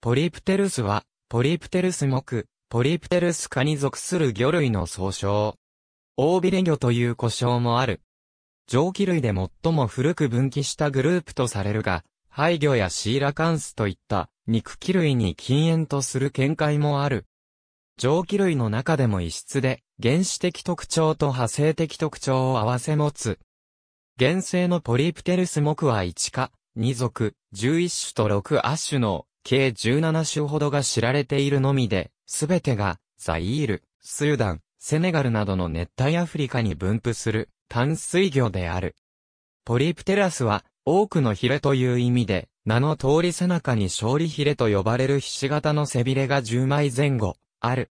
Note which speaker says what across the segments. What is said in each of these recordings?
Speaker 1: ポリプテルスは、ポリプテルス目、ポリプテルス科に属する魚類の総称。大ビレ魚という呼称もある。蒸気類で最も古く分岐したグループとされるが、廃魚やシーラカンスといった肉気類に禁煙とする見解もある。蒸気類の中でも異質で、原始的特徴と派生的特徴を合わせ持つ。原生のポリプテルス目は1科、2属、11種と6亜種の計17種ほどが知られているのみで、すべてが、ザイール、スーダン、セネガルなどの熱帯アフリカに分布する淡水魚である。ポリプテラスは、多くのヒレという意味で、名の通り背中に勝利ヒレと呼ばれるひし形の背びれが10枚前後、ある。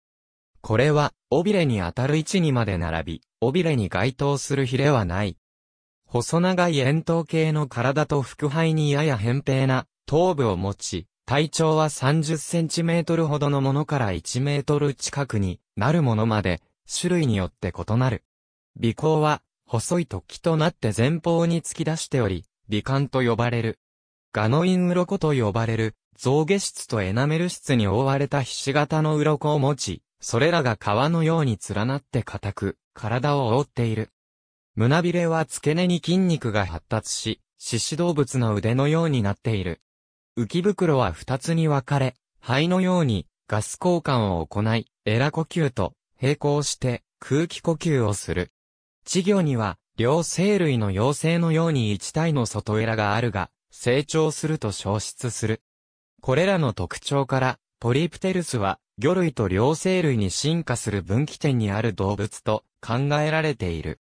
Speaker 1: これは、尾びれに当たる位置にまで並び、尾びれに該当するヒレはない。細長い円筒形の体と腹肺にやや扁平な頭部を持ち、体長は30センチメートルほどのものから1メートル近くになるものまで、種類によって異なる。尾行は、細い突起となって前方に突き出しており、尾管と呼ばれる。ガノイン鱗と呼ばれる、象牙質とエナメル質に覆われたひし形の鱗を持ち、それらが皮のように連なって固く、体を覆っている。胸びれは付け根に筋肉が発達し、獅子動物の腕のようになっている。浮袋は二つに分かれ、肺のようにガス交換を行い、エラ呼吸と並行して空気呼吸をする。稚魚には、両生類の妖精のように一体の外エラがあるが、成長すると消失する。これらの特徴から、ポリプテルスは、魚類と両生類に進化する分岐点にある動物と考えられている。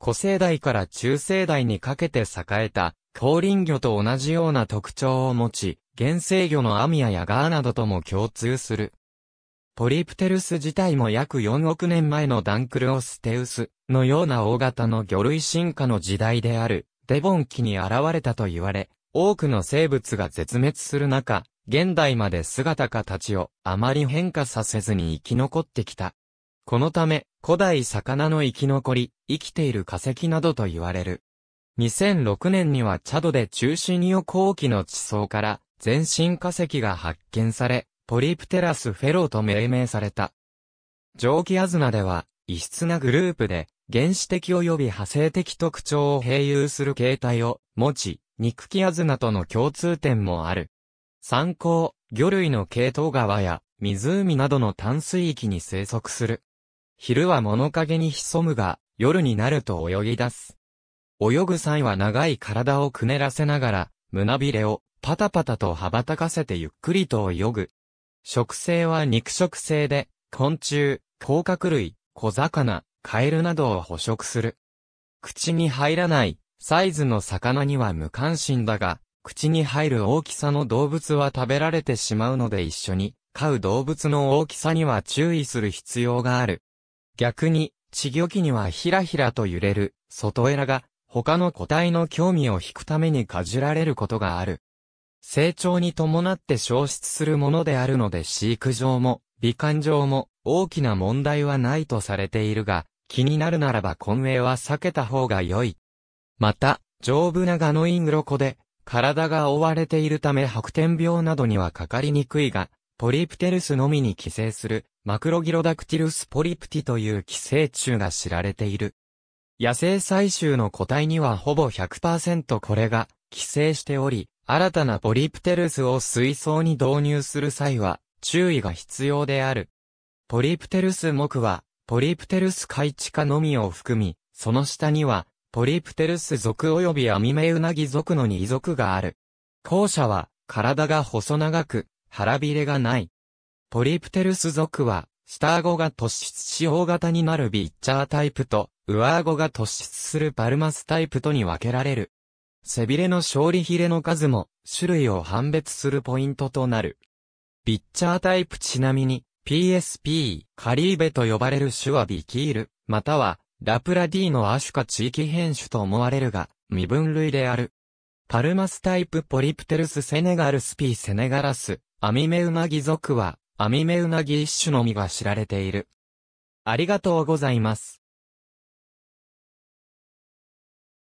Speaker 1: 古生代から中生代にかけて栄えた氷林魚と同じような特徴を持ち、原生魚のアミアやガーなどとも共通する。ポリプテルス自体も約4億年前のダンクルオステウスのような大型の魚類進化の時代であるデボン期に現れたと言われ、多くの生物が絶滅する中、現代まで姿形をあまり変化させずに生き残ってきた。このため、古代魚の生き残り、生きている化石などと言われる。2006年にはチャドで中心予後期の地層から全身化石が発見され、ポリプテラスフェローと命名された。蒸気アズナでは、異質なグループで、原始的及び派生的特徴を併用する形態を持ち、肉気アズナとの共通点もある。参考、魚類の系統川や湖などの淡水域に生息する。昼は物陰に潜むが、夜になると泳ぎ出す。泳ぐ際は長い体をくねらせながら、胸びれをパタパタと羽ばたかせてゆっくりと泳ぐ。食性は肉食性で、昆虫、甲殻類、小魚、カエルなどを捕食する。口に入らない、サイズの魚には無関心だが、口に入る大きさの動物は食べられてしまうので一緒に、飼う動物の大きさには注意する必要がある。逆に、稚魚器にはひらひらと揺れる、外エラが他の個体の興味を引くためにかじられることがある。成長に伴って消失するものであるので飼育上も、美観上も、大きな問題はないとされているが、気になるならば混泳は避けた方が良い。また、丈夫なガノイングロコで、体が覆われているため白点病などにはかかりにくいが、ポリプテルスのみに寄生する、マクロギロダクティルスポリプティという寄生虫が知られている。野生採集の個体にはほぼ100%これが寄生しており、新たなポリプテルスを水槽に導入する際は注意が必要である。ポリプテルス木は、ポリプテルス海地下のみを含み、その下には、ポリプテルス属及びアミメウナギ属の2属がある。後者は、体が細長く、腹びれがない。ポリプテルス属は、下顎が突出し大型になるビッチャータイプと、上顎が突出するパルマスタイプとに分けられる。背びれの勝利ひれの数も種類を判別するポイントとなる。ビッチャータイプちなみに PSP、カリーベと呼ばれる種はビキール、またはラプラディーの亜種か地域変種と思われるが、未分類である。パルマスタイプポリプテルスセネガルスピーセネガラス、アミメウナギ属は、アミメウナギ一種のみが知られている。ありがとうございます。